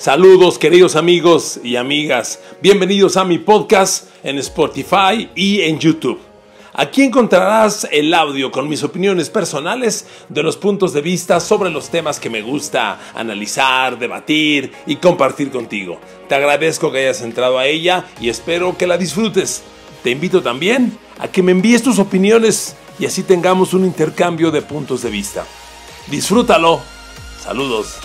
Saludos queridos amigos y amigas, bienvenidos a mi podcast en Spotify y en YouTube. Aquí encontrarás el audio con mis opiniones personales de los puntos de vista sobre los temas que me gusta analizar, debatir y compartir contigo. Te agradezco que hayas entrado a ella y espero que la disfrutes. Te invito también a que me envíes tus opiniones y así tengamos un intercambio de puntos de vista. Disfrútalo. Saludos.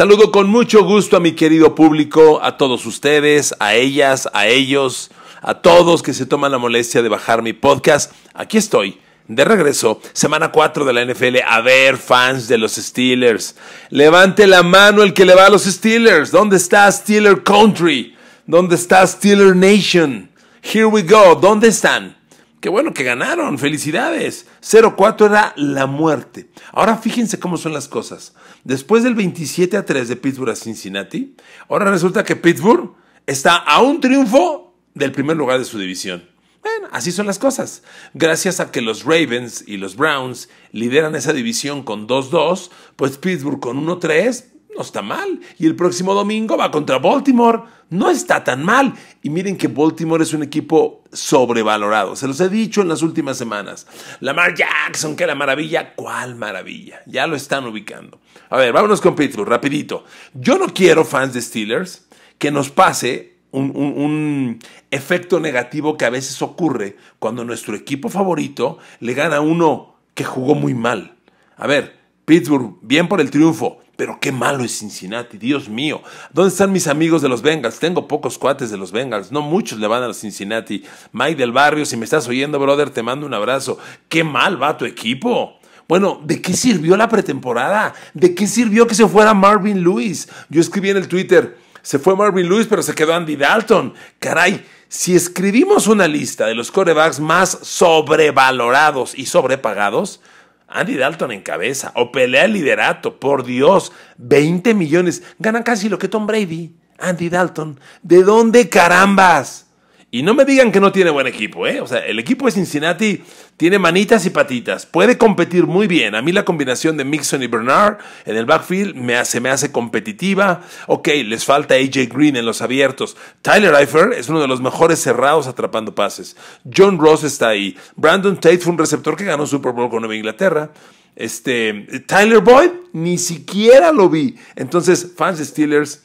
Saludo con mucho gusto a mi querido público, a todos ustedes, a ellas, a ellos, a todos que se toman la molestia de bajar mi podcast. Aquí estoy. De regreso, semana 4 de la NFL. A ver, fans de los Steelers. Levante la mano el que le va a los Steelers. ¿Dónde está Steeler Country? ¿Dónde está Steeler Nation? Here we go. ¿Dónde están? Qué bueno que ganaron. Felicidades. 0-4 era la muerte. Ahora fíjense cómo son las cosas. Después del 27 a 3 de Pittsburgh a Cincinnati, ahora resulta que Pittsburgh está a un triunfo del primer lugar de su división. Bueno, así son las cosas. Gracias a que los Ravens y los Browns lideran esa división con 2-2, pues Pittsburgh con 1-3 no está mal. Y el próximo domingo va contra Baltimore. No está tan mal. Y miren que Baltimore es un equipo sobrevalorado. Se los he dicho en las últimas semanas. Lamar Jackson, que la maravilla. ¿Cuál maravilla? Ya lo están ubicando. A ver, vámonos con Pittsburgh, rapidito. Yo no quiero, fans de Steelers, que nos pase un, un, efecto negativo que a veces ocurre cuando nuestro equipo favorito le gana a uno que jugó muy mal. A ver, Pittsburgh, bien por el triunfo pero qué malo es Cincinnati, Dios mío. ¿Dónde están mis amigos de los Bengals? Tengo pocos cuates de los Bengals, no muchos le van a los Cincinnati. Mike del Barrio, si me estás oyendo, brother, te mando un abrazo. Qué mal va tu equipo. Bueno, ¿de qué sirvió la pretemporada? ¿De qué sirvió que se fuera Marvin Lewis? Yo escribí en el Twitter, se fue Marvin Lewis, pero se quedó Andy Dalton. Caray, si escribimos una lista de los corebacks más sobrevalorados y sobrepagados, Andy Dalton en cabeza o pelea el liderato. Por Dios, 20 millones. Ganan casi lo que Tom Brady. Andy Dalton. ¿De dónde carambas? Y no me digan que no tiene buen equipo, ¿eh? O sea, el equipo de Cincinnati tiene manitas y patitas. Puede competir muy bien. A mí la combinación de Mixon y Bernard en el backfield me hace, me hace competitiva. Ok, les falta AJ Green en los abiertos. Tyler Eifert es uno de los mejores cerrados atrapando pases. John Ross está ahí. Brandon Tate fue un receptor que ganó Super Bowl con Nueva Inglaterra. Este, Tyler Boyd ni siquiera lo vi. Entonces, fans de Steelers,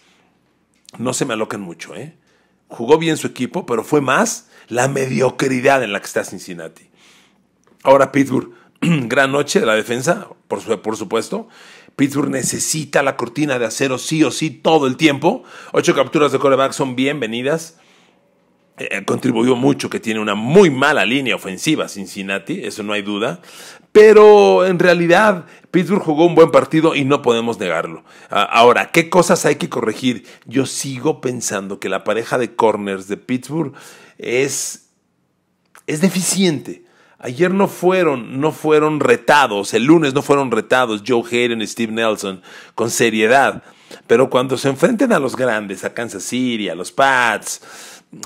no se me alocan mucho, ¿eh? jugó bien su equipo, pero fue más la mediocridad en la que está Cincinnati. Ahora Pittsburgh, gran noche de la defensa, por, supuesto. Pittsburgh necesita la cortina de acero sí o sí todo el tiempo. Ocho capturas de coreback son bienvenidas. Eh, eh, contribuyó mucho que tiene una muy mala línea ofensiva Cincinnati, eso no hay duda. Pero en realidad Pittsburgh jugó un buen partido y no podemos negarlo. Ahora, ¿qué cosas hay que corregir? Yo sigo pensando que la pareja de corners de Pittsburgh es, es deficiente. Ayer no fueron, no fueron retados, el lunes no fueron retados Joe Hayden y Steve Nelson con seriedad. Pero cuando se enfrenten a los grandes, a Kansas City, a los Pats,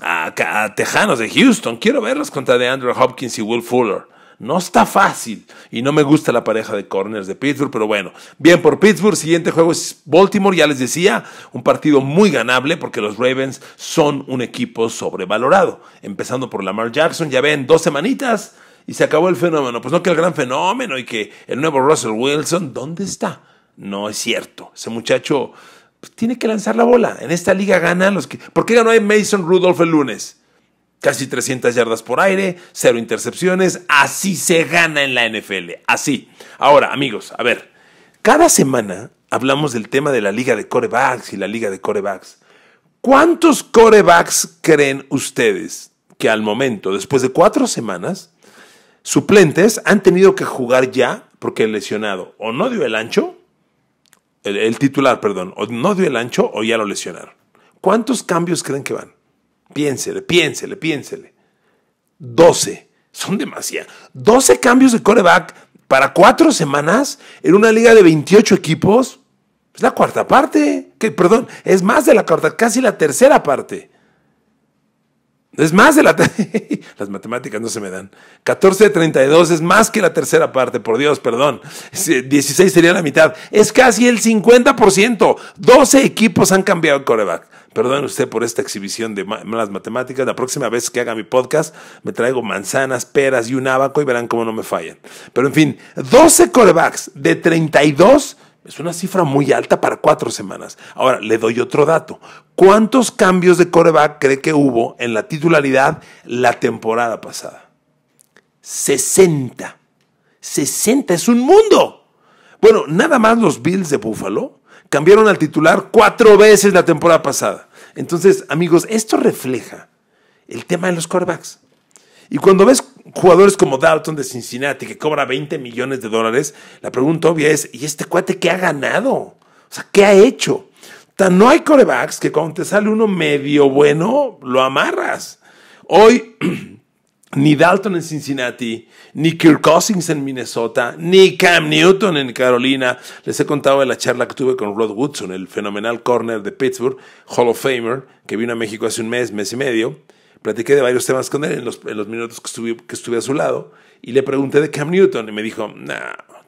a, a Tejanos de Houston, quiero verlos contra Andrew Hopkins y Will Fuller. No está fácil. Y no me gusta la pareja de corners de Pittsburgh, pero bueno. Bien por Pittsburgh. Siguiente juego es Baltimore, ya les decía. Un partido muy ganable porque los Ravens son un equipo sobrevalorado. Empezando por Lamar Jackson, ya ven, dos semanitas y se acabó el fenómeno. Pues no que el gran fenómeno y que el nuevo Russell Wilson, ¿dónde está? No es cierto. Ese muchacho pues, tiene que lanzar la bola. En esta liga ganan los que... ¿Por qué ganó Mason Rudolph el lunes? Casi 300 yardas por aire, cero intercepciones. Así se gana en la NFL. Así. Ahora, amigos, a ver. Cada semana hablamos del tema de la liga de corebacks y la liga de corebacks. ¿Cuántos corebacks creen ustedes que al momento, después de cuatro semanas, suplentes han tenido que jugar ya porque el lesionado o no dio el ancho, el, el titular, perdón, o no dio el ancho o ya lo lesionaron? ¿Cuántos cambios creen que van? Piénsele, piénsele, piénsele. 12. Son demasiados. 12 cambios de coreback para cuatro semanas en una liga de 28 equipos. Es la cuarta parte. Que, perdón, es más de la cuarta, casi la tercera parte. Es más de la... Las matemáticas no se me dan. 14 de 32 es más que la tercera parte, por Dios, perdón. 16 sería la mitad. Es casi el 50%. 12 equipos han cambiado el coreback. Perdón usted por esta exhibición de malas matemáticas. La próxima vez que haga mi podcast me traigo manzanas, peras y un abaco y verán cómo no me fallan. Pero en fin, 12 corebacks de 32 es una cifra muy alta para cuatro semanas. Ahora, le doy otro dato. ¿Cuántos cambios de coreback cree que hubo en la titularidad la temporada pasada? 60. 60 es un mundo. Bueno, nada más los Bills de Buffalo cambiaron al titular cuatro veces la temporada pasada. Entonces, amigos, esto refleja el tema de los corebacks. Y cuando ves jugadores como Dalton de Cincinnati, que cobra 20 millones de dólares, la pregunta obvia es, ¿y este cuate qué ha ganado? O sea, ¿qué ha hecho? Tan no hay corebacks que cuando te sale uno medio bueno, lo amarras. Hoy, ni Dalton en Cincinnati, ni Kirk Cousins en Minnesota, ni Cam Newton en Carolina. Les he contado de la charla que tuve con Rod Woodson, el fenomenal corner de Pittsburgh, Hall of Famer, que vino a México hace un mes, mes y medio platiqué de varios temas con él en los, minutos que estuve, a su lado y le pregunté de Cam Newton y me dijo, no,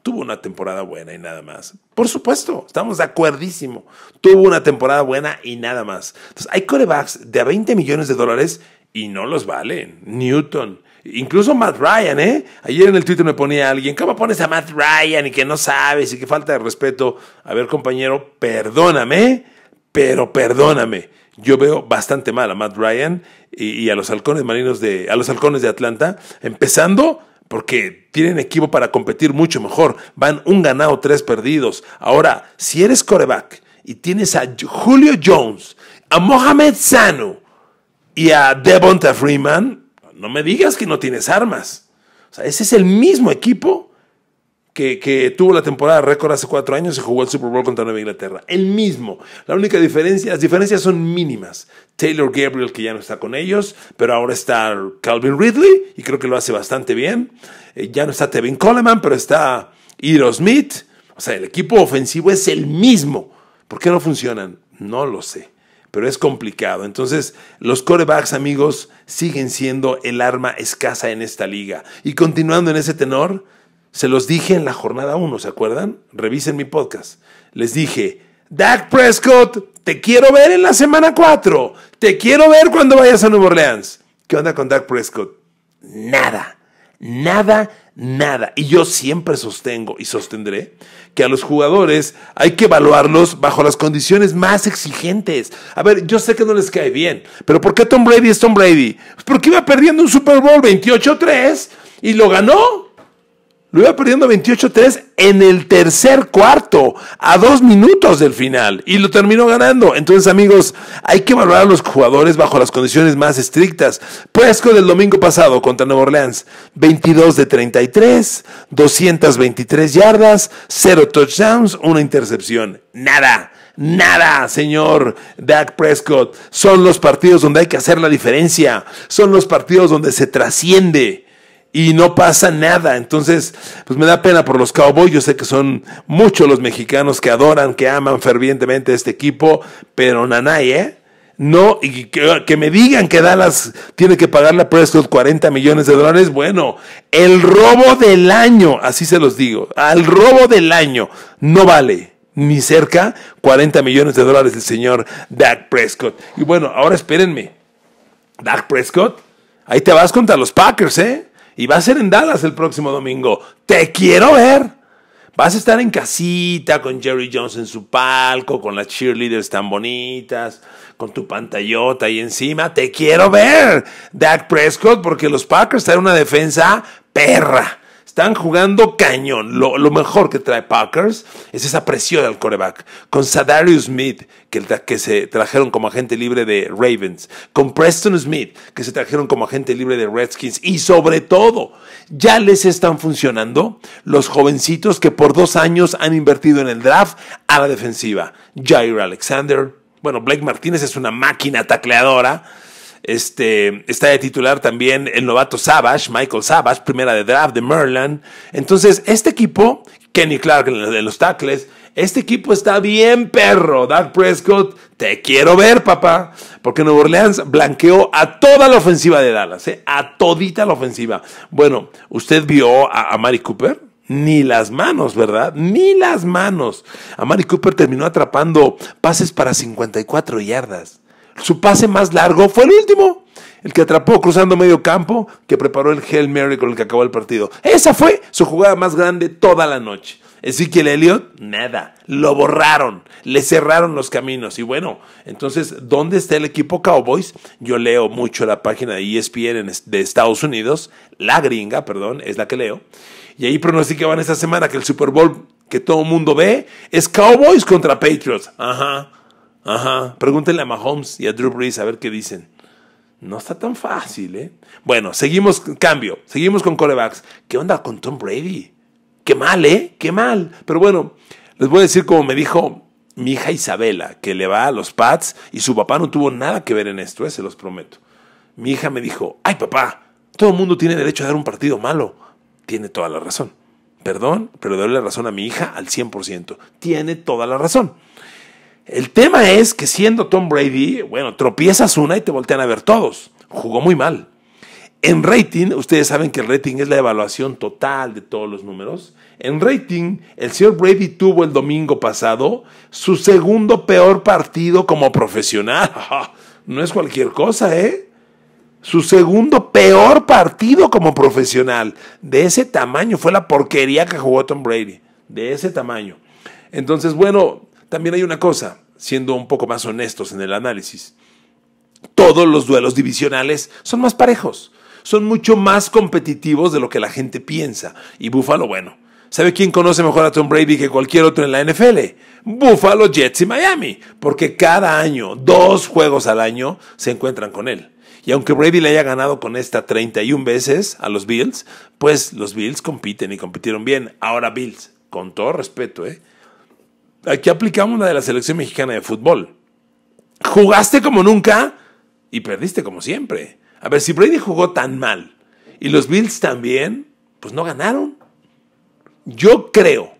tuvo una temporada buena y nada más. Por supuesto, estamos de acuerdísimo. Tuvo una temporada buena y nada más. Entonces, hay corebacks de 20 millones de dólares y no los valen. Newton. Incluso Matt Ryan, ¿eh? Ayer en el Twitter me ponía alguien, ¿cómo pones a Matt Ryan y que no sabes y que falta de respeto? A ver, compañero, perdóname, pero perdóname yo veo bastante mal a Matt Ryan y, a los halcones marinos de, a los halcones de Atlanta, empezando porque tienen equipo para competir mucho mejor. Van un ganado, tres perdidos. Ahora, si eres coreback y tienes a Julio Jones, a Mohamed Sanu y a Devonta Freeman, no me digas que no tienes armas. O sea, ese es el mismo equipo que, tuvo la temporada récord hace cuatro años y jugó el Super Bowl contra Nueva Inglaterra. El mismo. La única diferencia, las diferencias son mínimas. Taylor Gabriel, que ya no está con ellos, pero ahora está Calvin Ridley y creo que lo hace bastante bien. Eh, ya no está Tevin Coleman, pero está Iro Smith. O sea, el equipo ofensivo es el mismo. ¿Por qué no funcionan? No lo sé. Pero es complicado. Entonces, los corebacks, amigos, siguen siendo el arma escasa en esta liga. Y continuando en ese tenor, se los dije en la jornada 1, ¿se acuerdan? Revisen mi podcast. Les dije, Dak Prescott, te quiero ver en la semana 4. Te quiero ver cuando vayas a Nueva Orleans. ¿Qué onda con Dak Prescott? Nada, nada, nada. Y yo siempre sostengo y sostendré que a los jugadores hay que evaluarlos bajo las condiciones más exigentes. A ver, yo sé que no les cae bien, pero ¿por qué Tom Brady es Tom Brady? Pues porque iba perdiendo un Super Bowl 28-3 y lo ganó. Lo iba perdiendo 28-3 en el tercer cuarto, a dos minutos del final, y lo terminó ganando. Entonces, amigos, hay que valorar a los jugadores bajo las condiciones más estrictas. Prescott el domingo pasado contra Nueva Orleans, 22 de 33, 223 yardas, 0 touchdowns, una intercepción. Nada. Nada, señor Dak Prescott. Son los partidos donde hay que hacer la diferencia. Son los partidos donde se trasciende y no pasa nada. Entonces, pues me da pena por los Cowboys. Yo sé que son muchos los mexicanos que adoran, que aman fervientemente este equipo, pero Nanay, ¿eh? No, y que, me digan que Dallas tiene que pagarle a Prescott 40 millones de dólares. Bueno, el robo del año, así se los digo, al robo del año no vale ni cerca 40 millones de dólares el señor Dak Prescott. Y bueno, ahora espérenme. Dak Prescott, ahí te vas contra los Packers, ¿eh? Y va a ser en Dallas el próximo domingo. Te quiero ver. Vas a estar en casita con Jerry Jones en su palco, con las cheerleaders tan bonitas, con tu pantallota ahí encima. Te quiero ver, Dak Prescott, porque los Packers en una defensa perra. Están jugando cañón. Lo, mejor que trae Packers es esa presión al coreback. Con Sadarius Smith, que, que, se trajeron como agente libre de Ravens. Con Preston Smith, que se trajeron como agente libre de Redskins. Y sobre todo, ya les están funcionando los jovencitos que por dos años han invertido en el draft a la defensiva. Jair Alexander. Bueno, Blake Martínez es una máquina tacleadora este, está de titular también el novato Savage, Michael Savage, primera de draft de Maryland. Entonces, este equipo, Kenny Clark de los tackles, este equipo está bien perro. Dak Prescott, te quiero ver, papá. Porque Nueva Orleans blanqueó a toda la ofensiva de Dallas, ¿eh? a todita la ofensiva. Bueno, ¿usted vio a, Mari Cooper? Ni las manos, ¿verdad? Ni las manos. A Amari Cooper terminó atrapando pases para 54 yardas. Su pase más largo fue el último, el que atrapó cruzando medio campo, que preparó el Hail Mary con el que acabó el partido. Esa fue su jugada más grande toda la noche. el Elliott, nada. Lo borraron, le cerraron los caminos. Y bueno, entonces, ¿dónde está el equipo Cowboys? Yo leo mucho la página de e ESPN de Estados Unidos, la gringa, perdón, es la que leo. Y ahí van esta semana que el Super Bowl que todo mundo ve es Cowboys contra Patriots. Ajá. Ajá. Pregúntenle a Mahomes y a Drew Brees a ver qué dicen. No está tan fácil, ¿eh? Bueno, seguimos, cambio. Seguimos con corebacks. ¿Qué onda con Tom Brady? Qué mal, ¿eh? Qué mal. Pero bueno, les voy a decir como me dijo mi hija Isabela, que le va a los Pats y su papá no tuvo nada que ver en esto, ¿eh? se los prometo. Mi hija me dijo, ay papá, todo el mundo tiene derecho a dar un partido malo. Tiene toda la razón. Perdón, pero doy la razón a mi hija al 100%. Tiene toda la razón. El tema es que siendo Tom Brady, bueno, tropiezas una y te voltean a ver todos. Jugó muy mal. En rating, ustedes saben que el rating es la evaluación total de todos los números. En rating, el señor Brady tuvo el domingo pasado su segundo peor partido como profesional. No es cualquier cosa, ¿eh? Su segundo peor partido como profesional. De ese tamaño fue la porquería que jugó Tom Brady. De ese tamaño. Entonces, bueno, también hay una cosa, siendo un poco más honestos en el análisis, todos los duelos divisionales son más parejos, son mucho más competitivos de lo que la gente piensa. Y Buffalo, bueno, ¿Sabe quién conoce mejor a Tom Brady que cualquier otro en la NFL? Buffalo Jets y Miami, porque cada año, dos juegos al año, se encuentran con él. Y aunque Brady le haya ganado con esta 31 veces a los Bills, pues los Bills compiten y compitieron bien. Ahora Bills, con todo respeto, ¿eh? aquí aplicamos la de la selección mexicana de fútbol. Jugaste como nunca y perdiste como siempre. A ver, si Brady jugó tan mal y los Bills también, pues no ganaron. Yo creo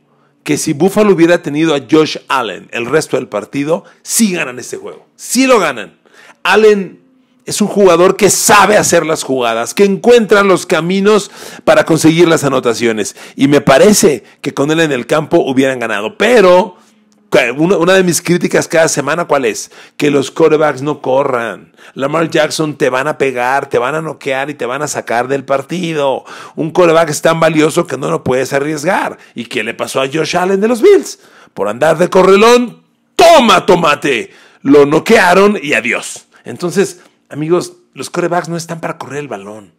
que si Buffalo hubiera tenido a Josh Allen el resto del partido, sí ganan este juego. Sí lo ganan. Allen es un jugador que sabe hacer las jugadas, que encuentra los caminos para conseguir las anotaciones. Y me parece que con él en el campo hubieran ganado. Pero una de mis críticas cada semana, ¿cuál es? Que los corebacks no corran. Lamar Jackson te van a pegar, te van a noquear y te van a sacar del partido. Un coreback es tan valioso que no lo puedes arriesgar. ¿Y qué le pasó a Josh Allen de los Bills? Por andar de correlón, toma tomate. Lo noquearon y adiós. Entonces, amigos, los corebacks no están para correr el balón.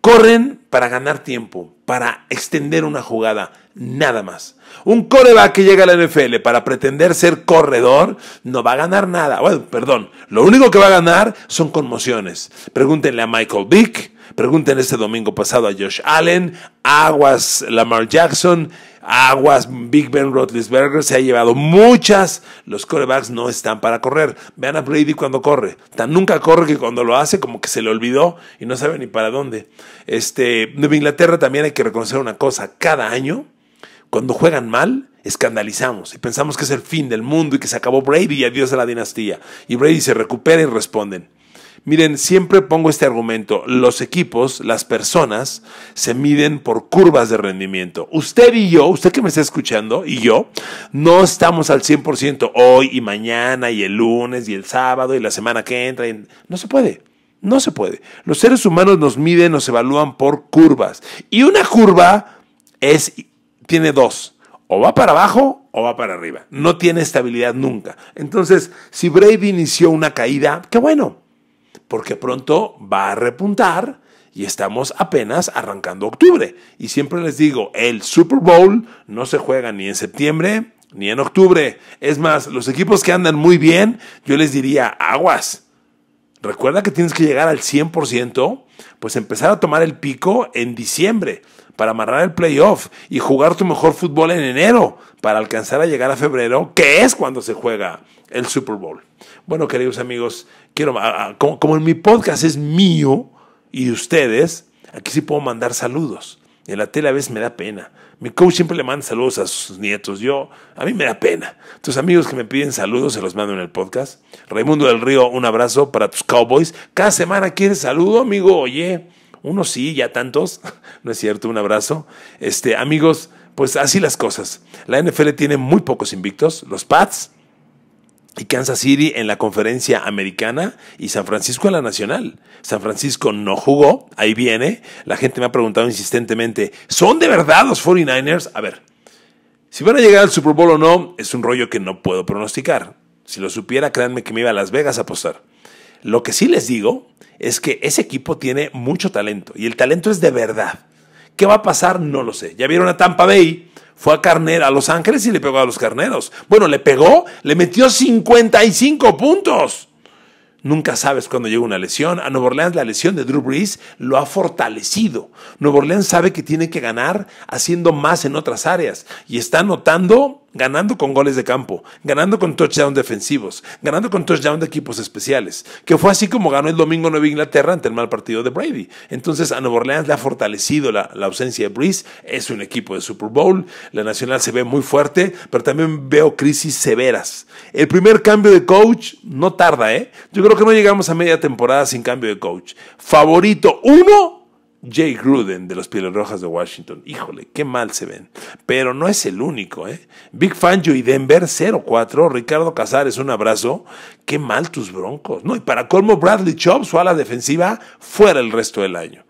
Corren para ganar tiempo, para extender una jugada, nada más. Un coreback que llega a la NFL para pretender ser corredor no va a ganar nada. Bueno, perdón, lo único que va a ganar son conmociones. Pregúntenle a Michael Vick, pregúntenle este domingo pasado a Josh Allen, Aguas Lamar Jackson, aguas, Big Ben Roethlisberger se ha llevado muchas. Los corebacks no están para correr. Vean a Brady cuando corre. Tan nunca corre que cuando lo hace como que se le olvidó y no sabe ni para dónde. Este, Nueva Inglaterra también hay que reconocer una cosa. Cada año, cuando juegan mal, escandalizamos y pensamos que es el fin del mundo y que se acabó Brady y adiós a la dinastía. Y Brady se recupera y responden. Miren, siempre pongo este argumento. Los equipos, las personas, se miden por curvas de rendimiento. Usted y yo, usted que me está escuchando y yo, no estamos al 100% hoy y mañana y el lunes y el sábado y la semana que entra. No se puede. No se puede. Los seres humanos nos miden, nos evalúan por curvas. Y una curva es, tiene dos. O va para abajo o va para arriba. No tiene estabilidad nunca. Entonces, si Brave inició una caída, qué bueno porque pronto va a repuntar y estamos apenas arrancando octubre. Y siempre les digo, el Super Bowl no se juega ni en septiembre ni en octubre. Es más, los equipos que andan muy bien, yo les diría, aguas. Recuerda que tienes que llegar al 100%, pues empezar a tomar el pico en diciembre para amarrar el playoff y jugar tu mejor fútbol en enero para alcanzar a llegar a febrero, que es cuando se juega el Super Bowl. Bueno, queridos amigos, quiero, como, en mi podcast es mío y ustedes, aquí sí puedo mandar saludos. En la tele a veces me da pena. Mi coach siempre le manda saludos a sus nietos. Yo, a mí me da pena. Tus amigos que me piden saludos se los mando en el podcast. Raimundo del Río, un abrazo para tus Cowboys. Cada semana quieres saludo, amigo. Oye, unos sí, ya tantos. No es cierto, un abrazo. Este, amigos, pues así las cosas. La NFL tiene muy pocos invictos. Los Pats y Kansas City en la conferencia americana y San Francisco en la nacional. San Francisco no jugó, ahí viene. La gente me ha preguntado insistentemente, ¿son de verdad los 49ers? A ver, si van a llegar al Super Bowl o no, es un rollo que no puedo pronosticar. Si lo supiera, créanme que me iba a Las Vegas a apostar. Lo que sí les digo es que ese equipo tiene mucho talento y el talento es de verdad. ¿Qué va a pasar? No lo sé. Ya vieron a Tampa Bay, fue a Carnera, a Los Ángeles y le pegó a los Carneros. Bueno, le pegó, le metió 55 puntos. Nunca sabes cuando llega una lesión. A Nuevo Orleans la lesión de Drew Brees lo ha fortalecido. Nuevo Orleans sabe que tiene que ganar haciendo más en otras áreas y está notando ganando con goles de campo, ganando con touchdown defensivos, ganando con touchdown de equipos especiales, que fue así como ganó el domingo Nueva Inglaterra ante el mal partido de Brady. Entonces a Nueva Orleans le ha fortalecido la, ausencia de Breeze, es un equipo de Super Bowl, la Nacional se ve muy fuerte, pero también veo crisis severas. El primer cambio de coach no tarda, ¿eh? Yo creo que no llegamos a media temporada sin cambio de coach. Favorito uno Jay Gruden de los Pieles Rojas de Washington. Híjole, qué mal se ven. Pero no es el único, ¿eh? Big Fangio y Denver 04. Ricardo Casares, un abrazo. Qué mal tus broncos. No, y para colmo, Bradley Chubb, su ala defensiva, fuera el resto del año.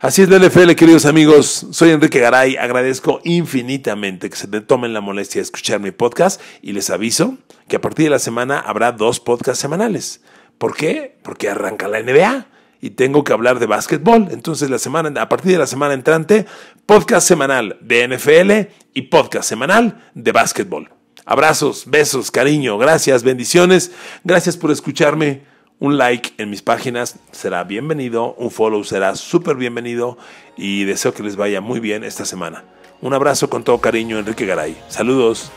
Así es la NFL, queridos amigos. Soy Enrique Garay. Agradezco infinitamente que se te tomen la molestia de escuchar mi podcast y les aviso que a partir de la semana habrá dos podcasts semanales. ¿Por qué? Porque arranca la NBA y tengo que hablar de básquetbol. Entonces, la semana, a partir de la semana entrante, podcast semanal de NFL y podcast semanal de básquetbol. Abrazos, besos, cariño, gracias, bendiciones. Gracias por escucharme. Un like en mis páginas será bienvenido, un follow será súper bienvenido y deseo que les vaya muy bien esta semana. Un abrazo con todo cariño, Enrique Garay. Saludos.